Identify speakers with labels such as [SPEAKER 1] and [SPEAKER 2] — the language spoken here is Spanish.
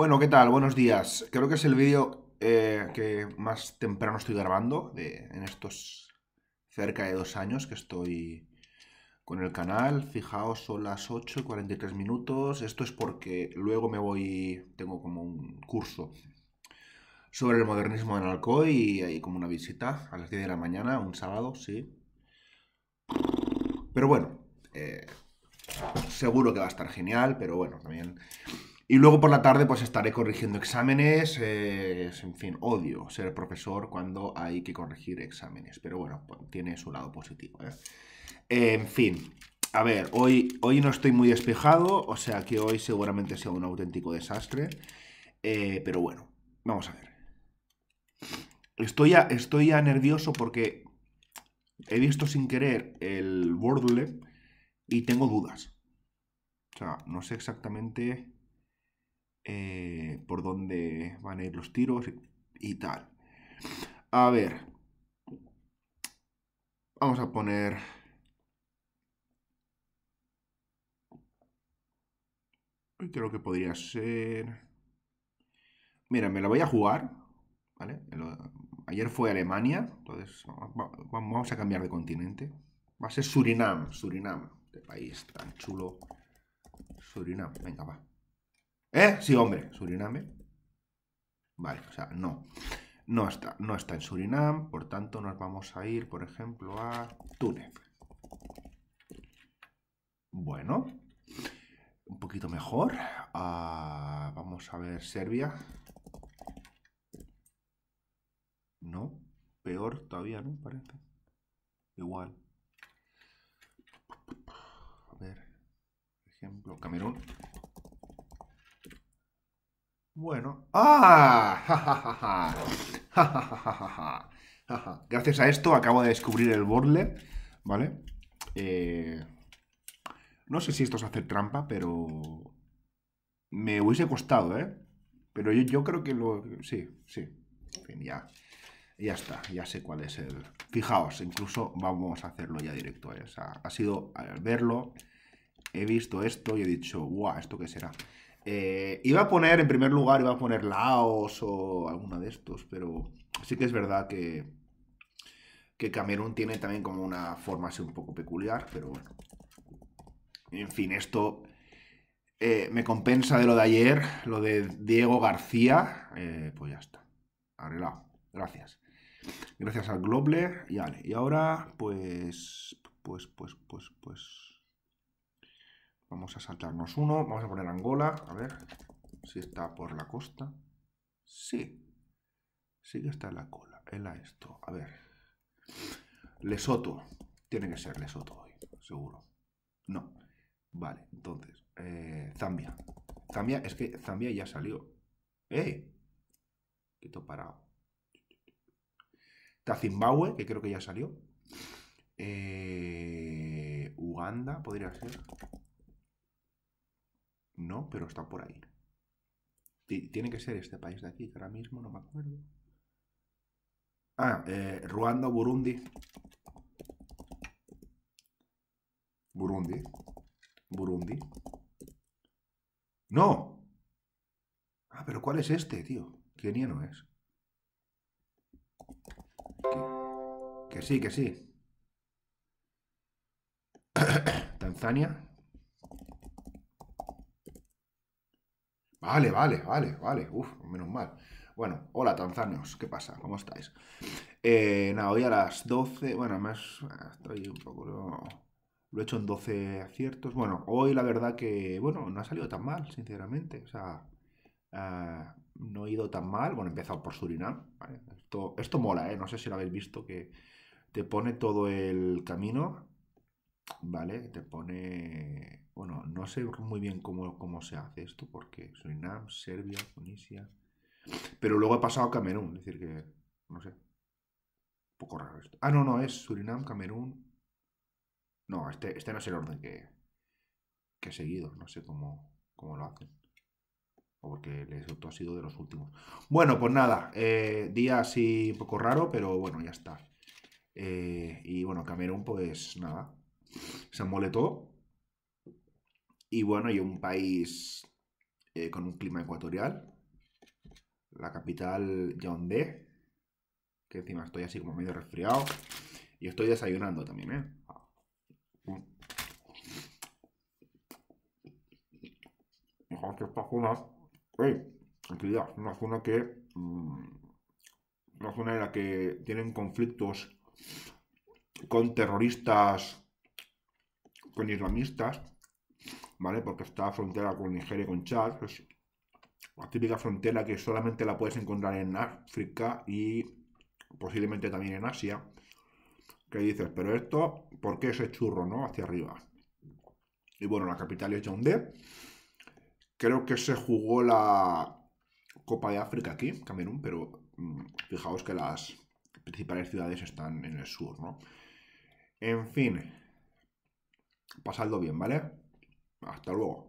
[SPEAKER 1] Bueno, ¿qué tal? Buenos días. Creo que es el vídeo eh, que más temprano estoy grabando de, en estos cerca de dos años que estoy con el canal. Fijaos, son las 8 y 43 minutos. Esto es porque luego me voy, tengo como un curso sobre el modernismo en Alcoy y hay como una visita a las 10 de la mañana, un sábado, sí. Pero bueno, eh, seguro que va a estar genial, pero bueno, también y luego por la tarde pues estaré corrigiendo exámenes, eh, en fin, odio ser profesor cuando hay que corregir exámenes, pero bueno, pues, tiene su lado positivo. ¿eh? en fin, a ver, hoy, hoy no estoy muy despejado, o sea que hoy seguramente sea un auténtico desastre, eh, pero bueno, vamos a ver. Estoy ya, estoy ya nervioso porque he visto sin querer el Wordle y tengo dudas. O sea, no sé exactamente... Eh, por dónde van a ir los tiros y tal. A ver, vamos a poner creo que podría ser mira me la voy a jugar vale ayer fue Alemania entonces vamos a cambiar de continente va a ser Surinam Surinam este país tan chulo Surinam venga va ¿Eh? Sí, hombre, Suriname. Vale, o sea, no. No está, no está en Surinam, por tanto nos vamos a ir, por ejemplo, a Túnez. Bueno, un poquito mejor. Ah, vamos a ver Serbia. No, peor todavía, ¿no? Parece. Igual. A ver, por ejemplo, Camerún. Bueno. ¡Ah! Gracias a esto acabo de descubrir el Borle, ¿vale? Eh, no sé si esto es hacer trampa, pero... Me hubiese costado, ¿eh? Pero yo, creo que lo... Sí, sí. En fin, ya... Ya está, ya sé cuál es el... Fijaos, incluso vamos a hacerlo ya directo. ¿eh? O sea, ha sido al verlo, he visto esto y he dicho, guau, ¿esto qué será? Eh, iba a poner, en primer lugar, iba a poner Laos o alguna de estos, pero sí que es verdad que, que Camerún tiene también como una forma así un poco peculiar, pero bueno. En fin, esto eh, me compensa de lo de ayer, lo de Diego García, eh, pues ya está, arreglado, gracias. Gracias al Globler, y y ahora pues, pues, pues, pues, pues... Vamos a saltarnos uno. Vamos a poner Angola. A ver si está por la costa. Sí. Sí que está en la cola. En la esto. A ver. Lesoto. Tiene que ser Lesoto hoy. Seguro. No. Vale. Entonces. Eh, Zambia. Zambia. Es que Zambia ya salió. ¡Eh! Quito parado. Está que creo que ya salió. Eh, Uganda podría ser no, pero está por ahí. tiene que ser este país de aquí, que ahora mismo no me acuerdo. Ah, eh, Ruanda, Burundi. Burundi. Burundi. ¡No! Ah, pero ¿cuál es este, tío? ¿Quién no es. que sí, que sí. Tanzania. Vale, vale, vale, vale. uff, menos mal. Bueno, hola tanzanos, ¿qué pasa? ¿Cómo estáis? Eh, nada, hoy a las 12, bueno, más ah, estoy un poco... lo he hecho en 12 aciertos. Bueno, hoy la verdad que, bueno, no ha salido tan mal, sinceramente. O sea, ah, no he ido tan mal. Bueno, he empezado por Surinam. Esto, esto mola, ¿eh? No sé si lo habéis visto, que te pone todo el camino ¿vale? Te pone, bueno, no sé muy bien cómo, se hace esto, porque Surinam, Serbia, Tunisia, pero luego he pasado a Camerún, es decir que, no sé, un poco raro esto. Ah, no, no, es Surinam, Camerún, no, este, este no es el orden que, he seguido, no sé cómo, cómo lo hacen. O porque el ha sido de los últimos. Bueno, pues nada, eh, día así un poco raro, pero bueno, ya está. Eh, y bueno, Camerún, pues nada, se moletó. Y bueno, y un país eh, con un clima ecuatorial. La capital Yaoundé, que encima estoy así como medio resfriado. Y estoy desayunando también, ¿eh? Ah, que esta zona, ¡Ey! Tranquilidad, una zona que. Mm, una zona en la que tienen conflictos con terroristas con islamistas, ¿vale? Porque está frontera con Nigeria y con Chad, es la típica frontera que solamente la puedes encontrar en África y posiblemente también en Asia. Que dices, pero esto, ¿por qué ese churro, no? Hacia arriba. Y bueno, la capital es Yaoundé. Creo que se jugó la Copa de África aquí, Camerún, pero mm, fijaos que las principales ciudades están en el sur, ¿no? En fin, Pasadlo bien, ¿vale? Hasta luego.